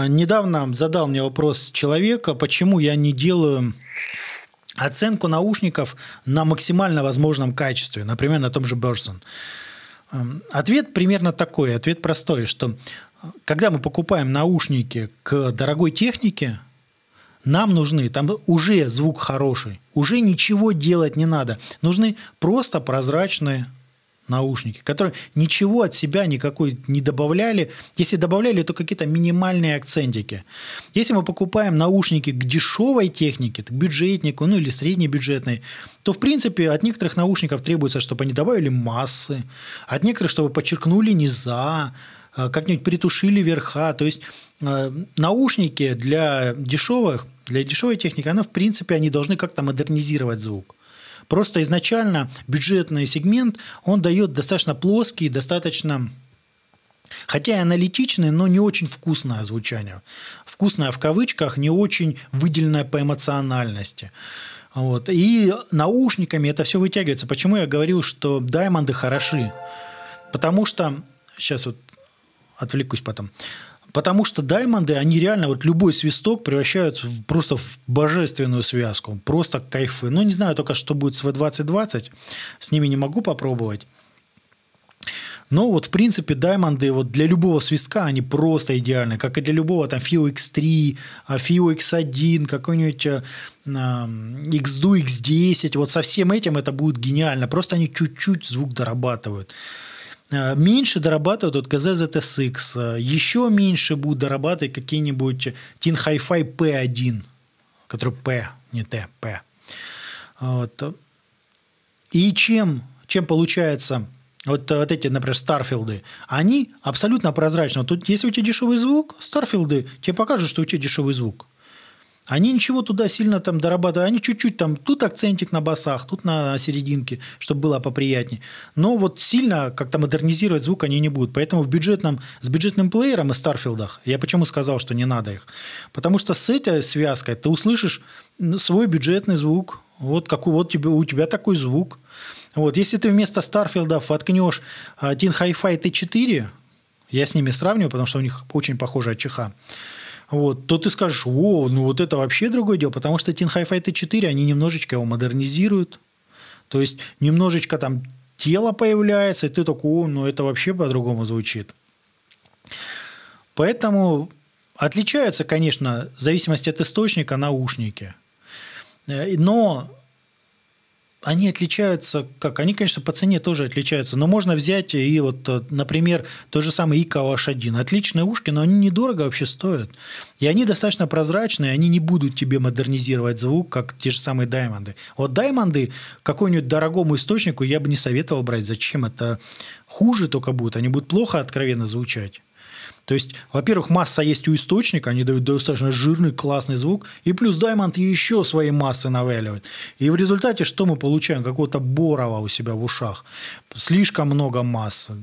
А, недавно задал мне вопрос человека, почему я не делаю оценку наушников на максимально возможном качестве, например, на том же Берсон. Эм, ответ примерно такой, ответ простой, что э, когда мы покупаем наушники к дорогой технике, нам нужны, там уже звук хороший, уже ничего делать не надо, нужны просто прозрачные наушники, которые ничего от себя никакой не добавляли. Если добавляли, то какие-то минимальные акцентики. Если мы покупаем наушники к дешевой технике, к бюджетнику, ну или среднебюджетной, то, в принципе, от некоторых наушников требуется, чтобы они добавили массы, от некоторых, чтобы подчеркнули низа, э, как-нибудь притушили верха. То есть э, наушники для дешевых, для дешевой техники, она, в принципе, они должны как-то модернизировать звук. Просто изначально бюджетный сегмент, он дает достаточно плоский, достаточно Хотя и аналитичное, но не очень вкусное звучание. Вкусное в кавычках, не очень выделенное по эмоциональности. Вот. И наушниками это все вытягивается. Почему я говорил, что даймонды хороши? Потому что... Сейчас вот отвлекусь потом. Потому что даймонды, они реально вот любой свисток превращают в, просто в божественную связку. Просто кайфы. Ну, не знаю только, что будет с V2020. С ними не могу попробовать. Но вот, в принципе, даймонды вот для любого свистка они просто идеальны. Как и для любого там FIO X3, FIO X1, какой-нибудь X2, а, X10. Вот со всем этим это будет гениально. Просто они чуть-чуть звук дорабатывают. Э, меньше дорабатывают вот KZ-ZSX, э, еще меньше будут дорабатывать какие-нибудь Tin Hi-Fi P1, который P, не Т, P. Вот. И чем, чем получается вот, вот эти, например, Старфилды, они абсолютно прозрачны. Вот тут, если у тебя дешевый звук, Старфилды тебе покажут, что у тебя дешевый звук. Они ничего туда сильно там дорабатывают. Они чуть-чуть там, тут акцентик на басах, тут на серединке, чтобы было поприятнее. Но вот сильно как-то модернизировать звук они не будут. Поэтому в бюджетном, с бюджетным плеером и Старфилдах, я почему сказал, что не надо их? Потому что с этой связкой ты услышишь свой бюджетный звук. Вот, как, вот тебе, у тебя такой звук. Вот, если ты вместо Старфилдов воткнешь Tin а, Hi-Fi T4, я с ними сравниваю, потому что у них очень похожая чеха вот, то ты скажешь, о, ну вот это вообще другое дело, потому что Teen Hi-Fi 4 они немножечко его модернизируют, то есть немножечко там тело появляется, и ты такой, о, ну это вообще по-другому звучит. Поэтому отличаются, конечно, в зависимости от источника наушники. Э, но они отличаются, как они, конечно, по цене тоже отличаются, но можно взять и вот, э, например, тот же самый Ико H1. Отличные ушки, но они недорого вообще стоят. И они достаточно прозрачные, они не будут тебе модернизировать звук, как те же самые даймонды. Вот даймонды какой нибудь дорогому источнику я бы не советовал брать. Зачем это? Хуже только будет, они будут плохо откровенно звучать. То есть, во-первых, масса есть у источника, они дают достаточно жирный, классный звук, и плюс Даймонд еще свои массы навеливает. И в результате что мы получаем? Какого-то борова у себя в ушах. Слишком много массы.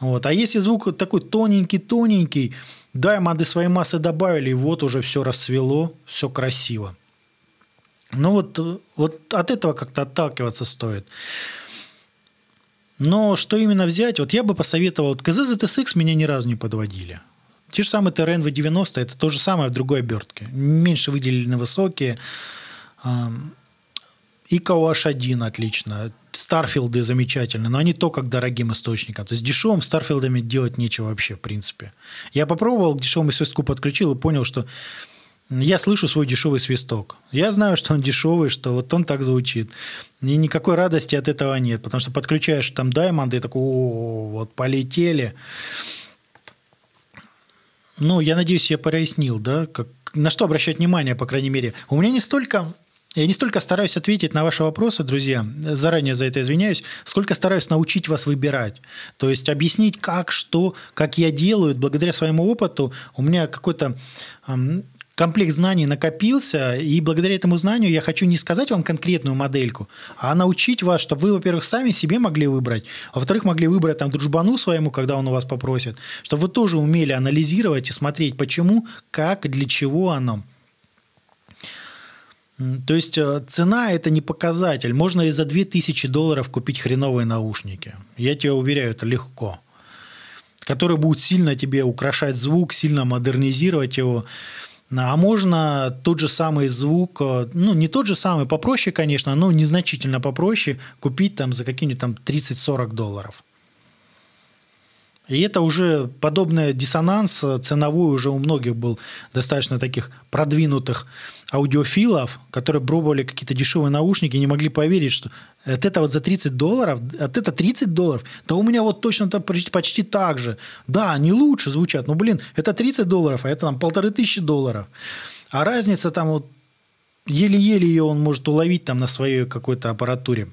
Вот. А если звук такой тоненький-тоненький, даймонды своей массы добавили, и вот уже все расцвело, все красиво. Ну вот, э, вот от этого как-то отталкиваться стоит. Но что именно взять? Вот я бы посоветовал, вот КЗ ZSX меня ни разу не подводили. Те же самые TRN V90, это то же самое в другой обертке. Меньше выделили на высокие. И KOH1 отлично. Старфилды замечательные, но они то, как дорогим источником. То есть дешевым старфилдами делать нечего вообще, в принципе. Я попробовал, к дешевому свистку подключил и понял, что я слышу свой дешевый свисток. Я знаю, что он дешевый, что вот он так звучит. И никакой радости от этого нет, потому что подключаешь там даймонды и такой, о, вот полетели. Ну, я надеюсь, я прояснил, да, как, на что обращать внимание, по крайней мере. У меня не столько я не столько стараюсь ответить на ваши вопросы, друзья, заранее за это извиняюсь, сколько стараюсь научить вас выбирать. То есть объяснить, как, что, как я делаю. Благодаря своему опыту у меня какой-то комплект знаний накопился, и благодаря этому знанию я хочу не сказать вам конкретную модельку, а научить вас, чтобы вы, во-первых, сами себе могли выбрать, а во-вторых, могли выбрать там дружбану своему, когда он у вас попросит, чтобы вы тоже умели анализировать и смотреть, почему, как, для чего оно. То есть э, цена – это не показатель. Можно и за 2000 долларов купить хреновые наушники. Я тебя уверяю, это легко. Которые будут сильно тебе украшать звук, сильно модернизировать его. А можно тот же самый звук, э, ну, не тот же самый, попроще, конечно, но незначительно попроще, купить там за какие-нибудь там 30-40 долларов. И это уже подобный диссонанс э, ценовой уже у многих был достаточно таких продвинутых аудиофилов, которые пробовали какие-то дешевые наушники и не могли поверить, что от это вот за 30 долларов, от это 30 долларов, да у меня вот точно -то почти так же. Да, они лучше звучат, но, блин, это 30 долларов, а это там полторы тысячи долларов. А разница там вот еле-еле ее он может уловить там на своей какой-то аппаратуре.